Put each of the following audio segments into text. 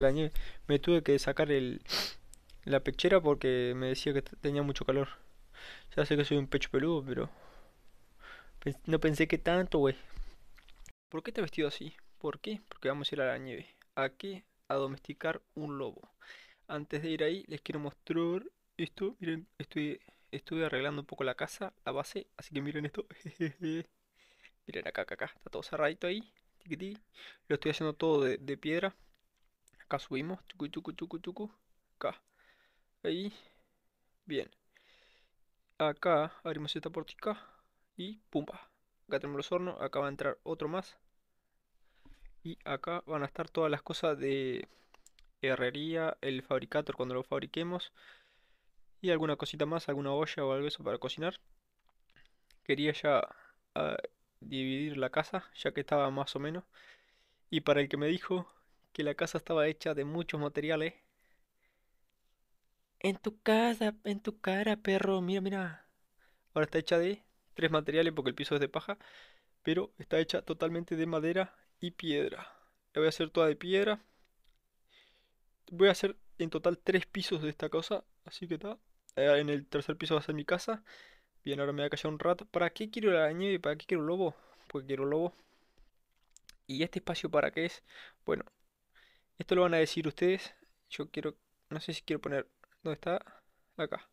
la nieve. Me tuve que sacar la pechera porque me decía que tenía mucho calor. Ya sé que soy un pecho peludo, pero no pensé que tanto, güey. ¿Por qué te vestido así? ¿Por qué? Porque vamos a ir a la nieve. ¿A qué? A domesticar un lobo. Antes de ir ahí, les quiero mostrar esto. Miren, estoy, estuve arreglando un poco la casa, la base, así que miren esto. miren acá, acá, acá. Está todo cerradito ahí. Lo estoy haciendo todo de, de piedra. Acá subimos. Tucu, tucu, tucu, tucu. Acá. Ahí. Bien. Acá abrimos esta portica. Y pumpa Acá tenemos los hornos. Acá va a entrar otro más. Y acá van a estar todas las cosas de herrería. El fabricator cuando lo fabriquemos. Y alguna cosita más. Alguna olla o algo eso para cocinar. Quería ya ah, dividir la casa. Ya que estaba más o menos. Y para el que me dijo que la casa estaba hecha de muchos materiales. En tu casa, en tu cara, perro, mira, mira. Ahora está hecha de tres materiales porque el piso es de paja, pero está hecha totalmente de madera y piedra. La voy a hacer toda de piedra. Voy a hacer en total tres pisos de esta casa así que está. Eh, en el tercer piso va a ser mi casa. Bien, ahora me voy a callar un rato. ¿Para qué quiero la nieve? ¿Para qué quiero un lobo? Porque quiero un lobo. ¿Y este espacio para qué es? Bueno, esto lo van a decir ustedes. Yo quiero, no sé si quiero poner, ¿dónde está? Acá.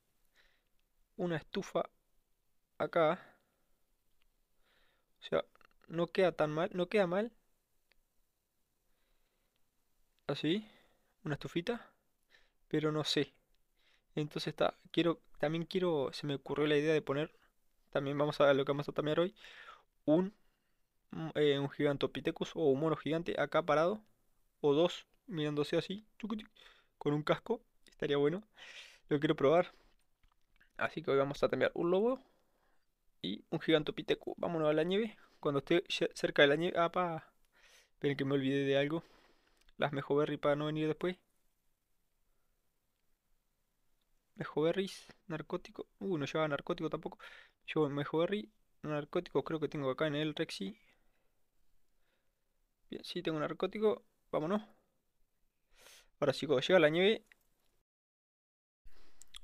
Una estufa acá. O sea, no queda tan mal, no queda mal. Así, una estufita, pero no sé. Entonces está, quiero, también quiero, se me ocurrió la idea de poner, también vamos a ver lo que vamos a tamear hoy, un, mm, eh, un gigantopithecus o un mono gigante acá parado, o dos, mirándose así, con un casco, estaría bueno. Lo quiero probar. Así que hoy vamos a cambiar un lobo y un gigante piteco, Vámonos a la nieve. Cuando esté cerca de la nieve. ¡Ah, pa! Esperen que me olvidé de algo. Las mejoberry para no venir después. Mejoberries, narcótico. Uh, no llevaba narcótico tampoco. Llevo mejoberry, narcótico creo que tengo acá en el Rexy. Bien, sí tengo narcótico. Vámonos. Ahora sí, llega la nieve,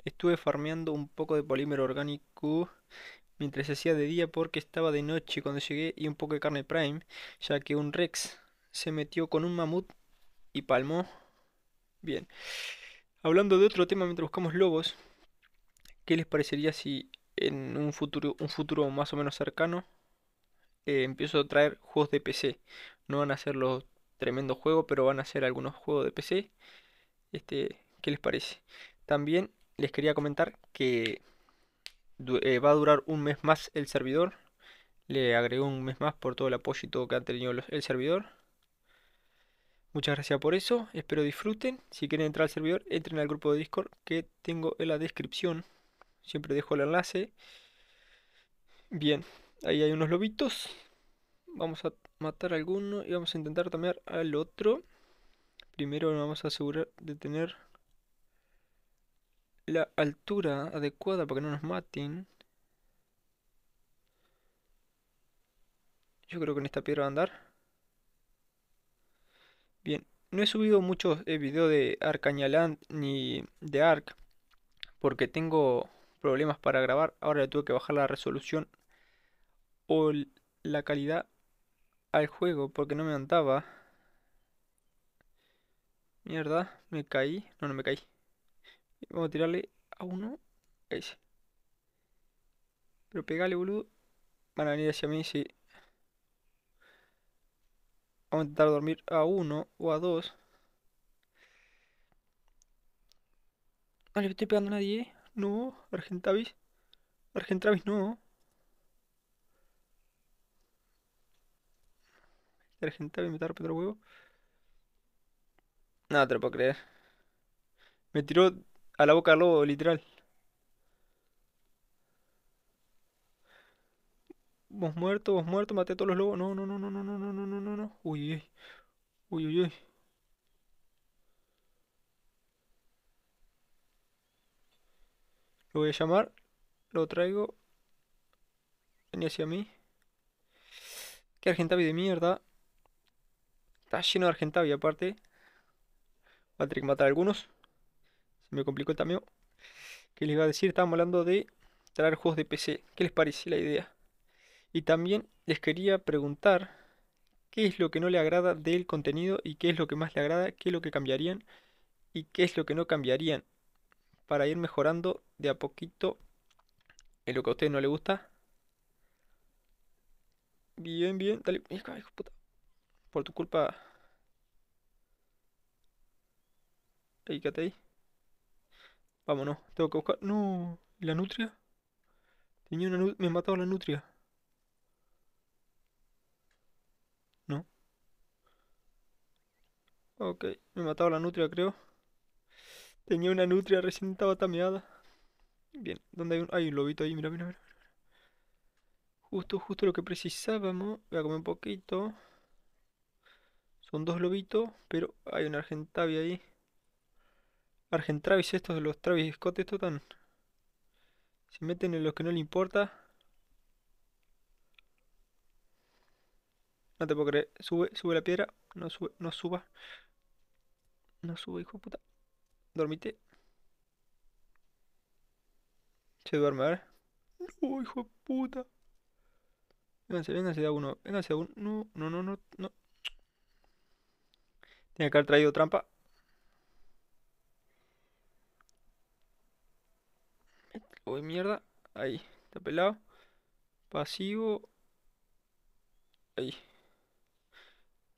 estuve farmeando un poco de polímero orgánico mientras hacía de día porque estaba de noche cuando llegué y un poco de carne prime, ya que un rex se metió con un mamut y palmó. Bien. Hablando de otro tema mientras buscamos lobos, ¿qué les parecería si en un futuro, un futuro más o menos cercano eh, empiezo a traer juegos de PC? No van a ser los tremendo juego, pero van a ser algunos juegos de PC. Este, ¿Qué les parece? También les quería comentar que eh, va a durar un mes más el servidor. Le agregó un mes más por todo el apoyo y todo que han tenido el servidor. Muchas gracias por eso, espero disfruten. Si quieren entrar al servidor, entren al grupo de Discord que tengo en la descripción. Siempre dejo el enlace. Bien, ahí hay unos lobitos. Vamos a matar alguno y vamos a intentar también al otro. Primero vamos a asegurar de tener la altura adecuada para que no nos maten. Yo creo que en esta piedra va a andar. Bien, no he subido muchos el eh, videos de Arcañaland ni de Arc porque tengo problemas para grabar. Ahora tuve que bajar la resolución o la calidad al juego porque no me andaba. Mierda, me caí. No, no me caí. Vamos a tirarle a uno. Ese. Pero pegale, boludo. Van a venir hacia mí, sí. Vamos a intentar dormir a uno o a dos. No le estoy pegando a nadie, ¿eh? No, Argentavis. Argentavis no. de Argentina invitar a Pedro Huevo. Nada, te lo puedo creer. Me tiró a la boca el lobo, literal. Vos muerto, vos muerto, maté a todos los lobos. No, no, no, no, no, no, no, no, no, no, no. Uy, uy, uy, uy, uy. Lo voy a llamar, lo traigo. Venía hacia mí. Qué Argentavi de mierda. Está lleno de y aparte. Va a tener que matar algunos. Se me complicó también. ¿Qué les iba a decir? Estábamos hablando de traer juegos de PC. ¿Qué les parece la idea? Y también les quería preguntar qué es lo que no le agrada del contenido y qué es lo que más le agrada, qué es lo que cambiarían y qué es lo que no cambiarían para ir mejorando de a poquito en lo que a ustedes no les gusta. Bien, bien, dale. puta. Por tu culpa. que quédate ahí. Vámonos, tengo que buscar. No, la nutria? Tenía una nutria. Me he matado la nutria. No. Ok, me he matado la nutria, creo. Tenía una nutria recién estaba Bien, ¿dónde hay un. Hay un lobito ahí, mira, mira, mira. Justo, justo lo que precisábamos. Voy a comer un poquito. Son dos lobitos, pero hay un Argentavi ahí. Argentravis estos, de los Travis Scott estos están... Se meten en los que no le importa. No te puedo creer. Sube, sube la piedra. No sube, no suba. No sube, hijo de puta. Dormite. Se duerme, a ver. No, hijo de puta. Vénganse, vénganse de a uno. Vénganse a uno. no, no, no. no. Tiene que haber traído trampa. Uy, mierda. Ahí, está pelado. Pasivo. Ahí.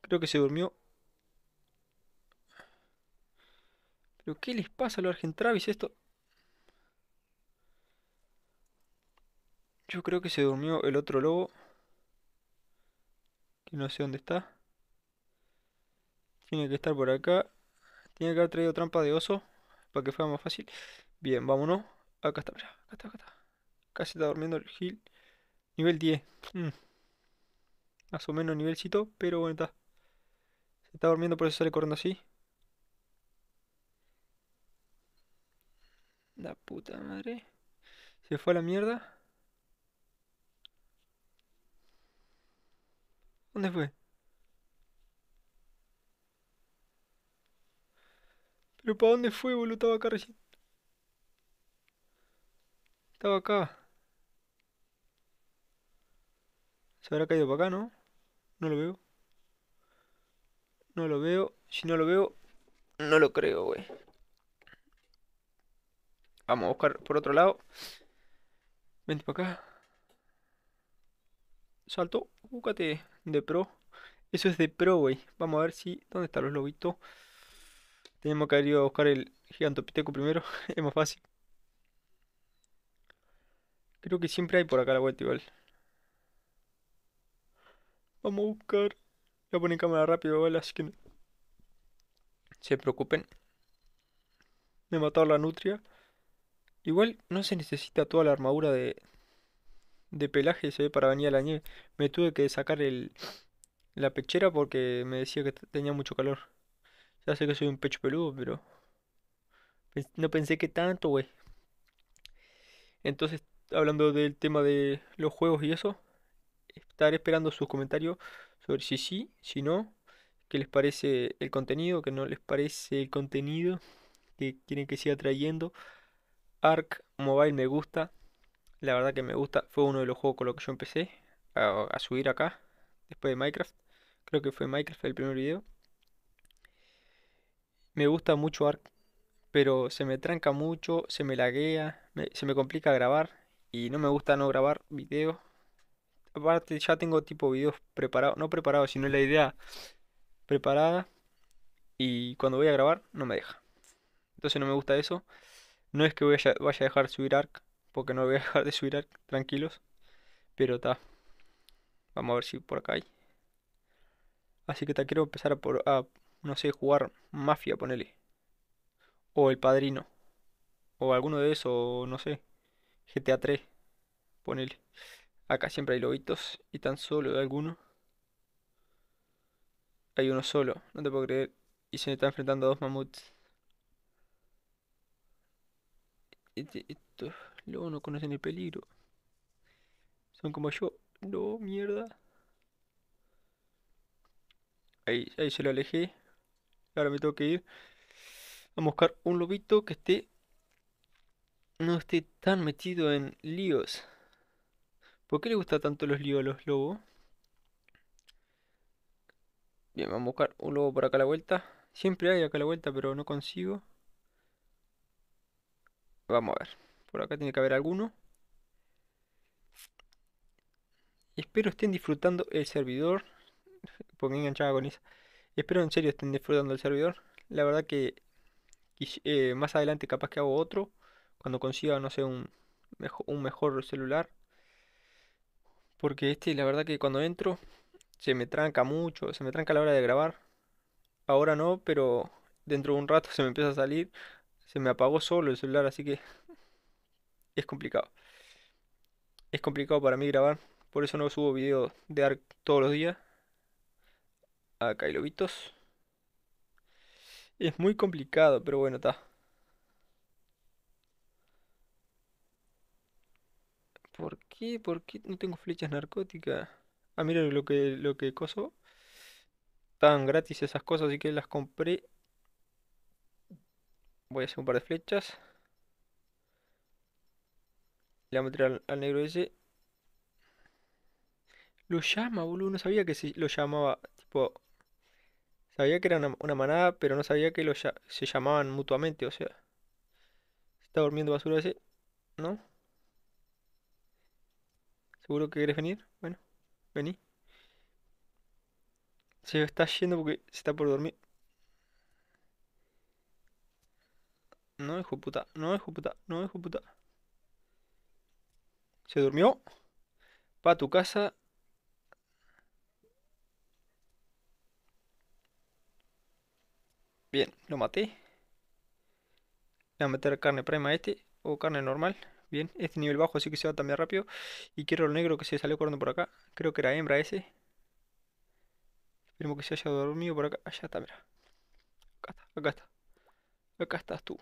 Creo que se durmió. ¿Pero qué les pasa a los Travis esto? Yo creo que se durmió el otro lobo. Que no sé dónde está. Tiene que estar por acá. Tiene que haber traído trampa de oso para que fuera más fácil. Bien, vámonos. Acá está, Acá está, acá está. Casi está durmiendo el Gil. Nivel 10. Mm. Más o menos nivelcito, pero bueno, está. Se está durmiendo, por eso sale corriendo así. La puta madre. Se fue a la mierda. ¿Dónde fue? ¿Pero para dónde fue, boludo? Estaba acá recién. Estaba acá. Se habrá caído para acá, ¿no? No lo veo. No lo veo. Si no lo veo, no lo creo, güey. Vamos a buscar por otro lado. Vente para acá. Salto. Búscate de pro. Eso es de pro, güey. Vamos a ver si... ¿Dónde están los lobitos? Tenemos que haber a buscar el gigantopiteco primero, es más fácil. Creo que siempre hay por acá la vuelta igual. Vamos a buscar. Voy a cámara rápido, ¿vale? Así que no se preocupen. Me matado la nutria. Igual no se necesita toda la armadura de, de pelaje se ve para venir a la nieve. Me tuve que sacar el, la pechera porque me decía que tenía mucho calor. Ya sé que soy un pecho peludo, pero no pensé que tanto, güey. Entonces, hablando del tema de los juegos y eso, estaré esperando sus comentarios sobre si sí, si no, qué les parece el contenido, qué no les parece el contenido, que quieren que siga trayendo. Arc Mobile me gusta, la verdad que me gusta, fue uno de los juegos con los que yo empecé a subir acá, después de Minecraft, creo que fue Minecraft el primer video. Me gusta mucho arc pero se me tranca mucho, se me laguea, se me complica grabar y no me gusta no grabar videos. Aparte ya tengo tipo videos preparados, no preparados, sino la idea preparada y cuando voy a grabar no me deja. Entonces no me gusta eso. No es que vaya, vaya a dejar subir arc porque no voy a dejar de subir arc tranquilos. Pero está. Vamos a ver si por acá hay. Así que te quiero empezar por, a no sé, jugar Mafia, ponele. O El Padrino. O alguno de esos, no sé. GTA 3, ponele. Acá siempre hay lobitos y tan solo de alguno. Hay uno solo, no te puedo creer. Y se me está enfrentando a dos mamuts. Estos lobos no conocen el peligro. Son como yo. No, mierda. Ahí, ahí se lo alejé. Ahora me tengo que ir a buscar un lobito que esté no esté tan metido en líos. ¿Por qué le gusta tanto los líos a los lobos? Bien, vamos a buscar un lobo por acá a la vuelta. Siempre hay acá a la vuelta, pero no consigo. Vamos a ver. Por acá tiene que haber alguno. Espero estén disfrutando el servidor. Porque enganchada con eso espero en serio estén disfrutando el servidor. La verdad que eh, más adelante capaz que hago otro. Cuando consiga, no sé, un, mejor celular. Porque este, la verdad que cuando entro, se me tranca mucho, se me tranca la hora de grabar. Ahora no, pero dentro de un rato se me empieza a salir. Se me apagó solo el celular, así que es complicado. Es complicado para mí grabar, por eso no subo videos de ARC todos los días. Acá hay lobitos. Es muy complicado, pero bueno, está. ¿Por qué? ¿Por qué no tengo flechas narcóticas? Ah, miren lo que, lo que coso. Tan gratis esas cosas, así que las compré. Voy a hacer un par de flechas. Le voy a meter al, negro ese. Lo llama, boludo. No sabía que se lo llamaba sabía que era una, manada, pero no sabía que los se llamaban mutuamente, o sea. ¿se está durmiendo basura ese, ¿no? ¿Seguro que querés venir? Bueno, vení. Se está yendo porque se está por dormir. No, hijo puta, no, hijo puta, no, hijo puta. Se durmió. Pa' tu casa Bien, lo maté. Voy a meter carne prima a este. O carne normal. Bien, este nivel bajo así que se va también rápido. Y quiero el negro que se salió corriendo por acá. Creo que era hembra ese. Esperemos que se haya dormido por acá. Allá ah, está, mira. Acá está, acá está. estás tú.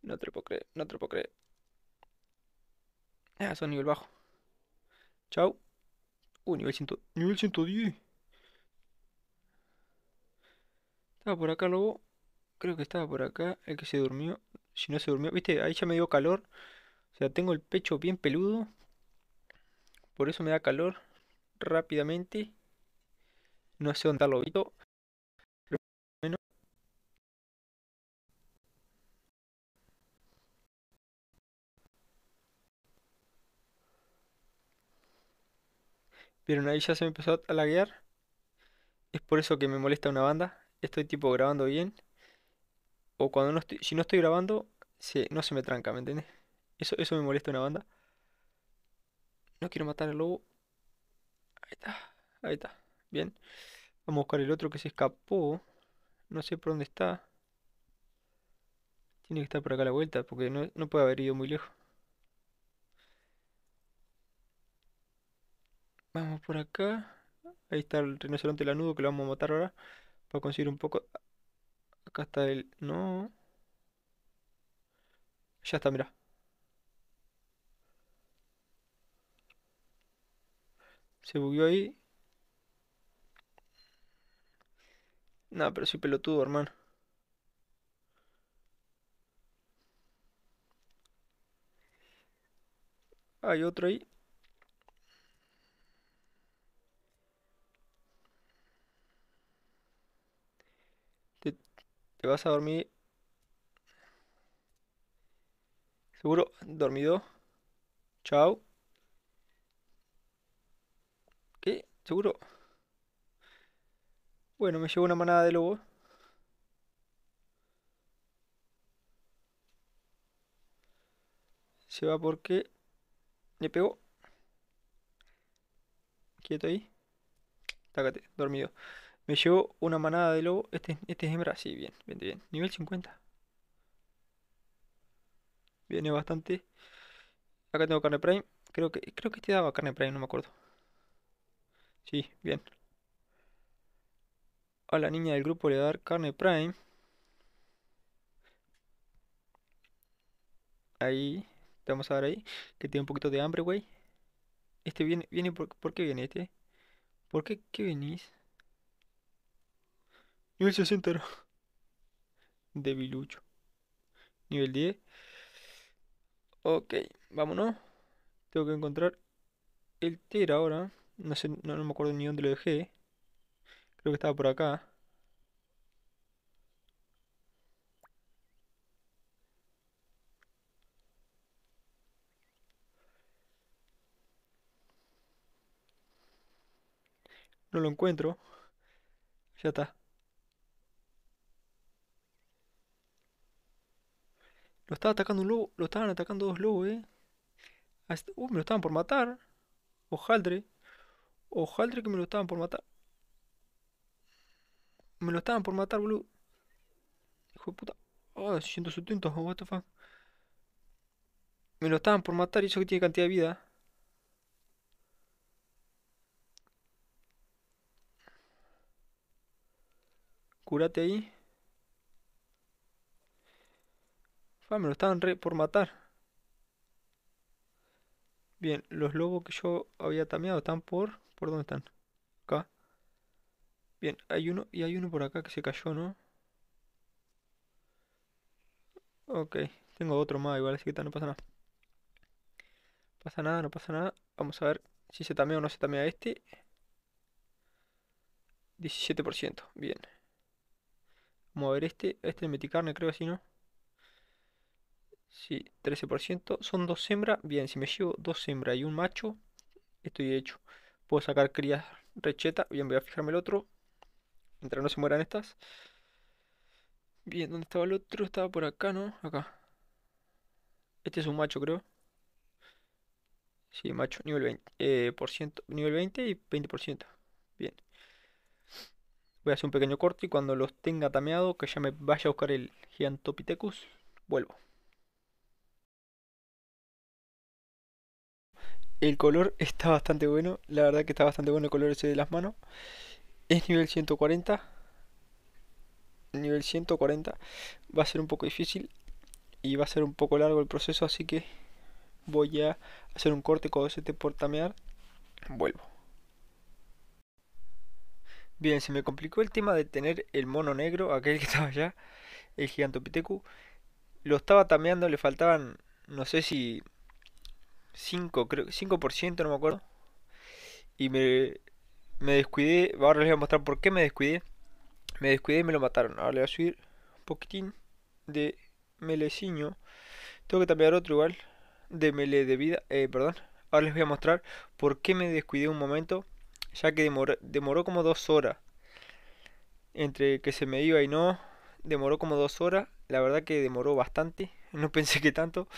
No te lo puedo creer, no te lo puedo creer. Ah, son nivel bajo. Chau. Uh, nivel, ciento, nivel 110. Estaba por acá, lobo. Creo que estaba por acá. El que se durmió. Si no se durmió. Viste, ahí ya me dio calor. O sea, tengo el pecho bien peludo. Por eso me da calor rápidamente. No sé dónde está lobito. Pero Vieron, ahí ya se me empezó a laguear. Es por eso que me molesta una banda estoy tipo grabando bien. O cuando no estoy, si no estoy grabando, no se me tranca, ¿me entiendes? Eso, eso me molesta una banda. No quiero matar al lobo. Ahí está, ahí está. Bien. Vamos a buscar el otro que se escapó. No sé por dónde está. Tiene que estar por acá la vuelta, porque no, no puede haber ido muy lejos. Vamos por acá. Ahí está el rinoceronte lanudo que lo vamos a matar ahora. Voy a conseguir un poco. Acá está el. No. Ya está, mira Se bugueó ahí. Nada, pero soy pelotudo, hermano. Hay otro ahí. vas a dormir. Seguro, dormido. Chao. ¿Qué? ¿Seguro? Bueno, me llevo una manada de lobos. Se va porque le pegó. Quieto ahí. Tácate, dormido. Me llevó una manada de lobo. Este, este es hembra. Sí, bien, bien, bien. Nivel 50. Viene bastante. Acá tengo carne prime. Creo que, creo que este daba carne prime, no me acuerdo. Sí, bien. A la niña del grupo le voy a dar carne prime. Ahí. Te vamos a dar ahí. Que tiene un poquito de hambre, güey. Este viene, viene, por, ¿por qué viene este? ¿Por qué, qué venís? Nivel 60. Debilucho. Nivel 10. Ok, vámonos. Tengo que encontrar el tier ahora. No sé, no me acuerdo ni dónde lo dejé. Creo que estaba por acá. No lo encuentro. Ya está. Lo estaba atacando un lobo. Lo estaban atacando dos lobos, eh. Uh, me lo estaban por matar. Ojaldre. Ojaldre que me lo estaban por matar. Me lo estaban por matar, boludo. Hijo de puta. Ah, oh, 170, what Me lo estaban por matar y eso que tiene cantidad de vida. Curate ahí. Ah, me lo estaban re por matar. Bien, los lobos que yo había tameado están por... ¿Por dónde están? Acá. Bien, hay uno y hay uno por acá que se cayó, ¿no? Ok, tengo otro más igual, así que no pasa nada. Pasa nada, no pasa nada. Vamos a ver si se tamea o no se tamea este. 17%, bien. Vamos a ver este. Este es meticarne, creo así, ¿no? Sí, 13%. Son dos hembras. Bien, si me llevo dos hembras y un macho, estoy hecho. Puedo sacar crías recheta. Bien, voy a fijarme el otro. Mientras no se mueran estas. Bien, ¿dónde estaba el otro? Estaba por acá, ¿no? Acá. Este es un macho, creo. Sí, macho, nivel 20, eh, por ciento, nivel 20 y 20%. Bien. Voy a hacer un pequeño corte y cuando los tenga tameado, que ya me vaya a buscar el Gigantopithecus, vuelvo. El color está bastante bueno. La verdad que está bastante bueno el color ese de las manos. Es nivel 140. Nivel 140. Va a ser un poco difícil. Y va a ser un poco largo el proceso. Así que voy a hacer un corte con OST por tamear. Vuelvo. Bien, se me complicó el tema de tener el mono negro. Aquel que estaba allá. El Piteku. Lo estaba tameando. Le faltaban... No sé si 5, creo, no me acuerdo. Y me, me descuidé. Ahora les voy a mostrar por qué me descuidé. Me descuidé y me lo mataron. Ahora les voy a subir un poquitín de meleciño. Tengo que cambiar otro igual. De mele de vida. Eh, perdón. Ahora les voy a mostrar por qué me descuidé un momento. Ya que demoró, demoró como dos horas. Entre que se me iba y no. Demoró como dos horas. La verdad que demoró bastante. No pensé que tanto.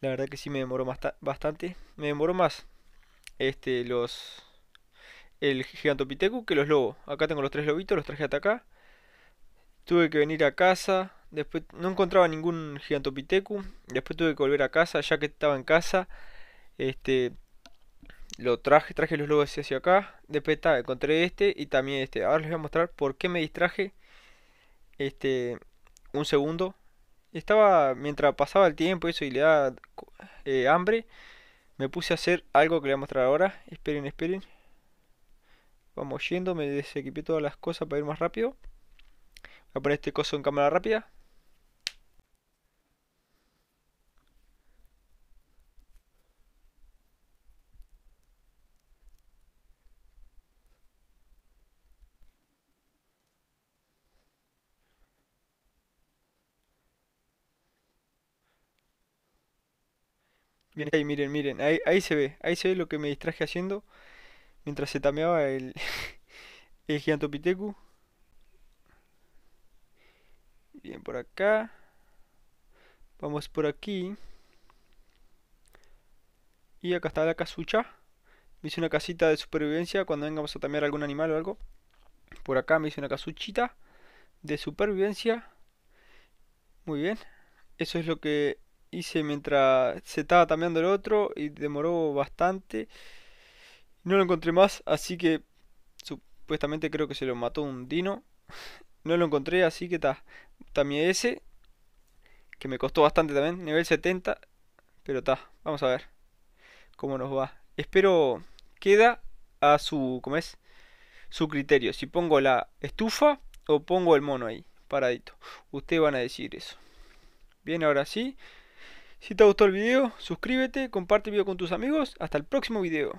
La verdad que sí me demoró bastante. Me demoró más este los el Gigantopithecus que los lobos. Acá tengo los tres lobitos, los traje hasta acá. Tuve que venir a casa. Después no encontraba ningún Gigantopithecus. Después tuve que volver a casa, ya que estaba en casa. Este lo traje, traje los lobos hacia acá. Después está, encontré este y también este. Ahora les voy a mostrar por qué me distraje. Este, un segundo estaba, mientras pasaba el tiempo eso y le daba eh, hambre, me puse a hacer algo que le voy a mostrar ahora. Esperen, esperen. Vamos yendo, me desequipé todas las cosas para ir más rápido. Voy a poner este coso en cámara rápida. Bien, ahí miren, miren, ahí, se ve, ahí se ve lo que me distraje haciendo mientras se tameaba el, el Gigantopithecus. Bien, por acá. Vamos por aquí. Y acá está la casucha. Me hice una casita de supervivencia cuando vengamos a tamear algún animal o algo. Por acá me hice una casuchita de supervivencia. Muy bien. Eso es lo que hice mientras se estaba tameando el otro y demoró bastante. No lo encontré más, así que supuestamente creo que se lo mató un dino. No lo encontré, así que está. También ese, que me costó bastante también, nivel 70. Pero está, vamos a ver cómo nos va. Espero queda a su, ¿cómo es? Su criterio, si pongo la estufa o pongo el mono ahí, paradito. Ustedes van a decir eso. Bien, ahora sí. Si te gustó el video, suscríbete, comparte el video con tus amigos. Hasta el próximo video.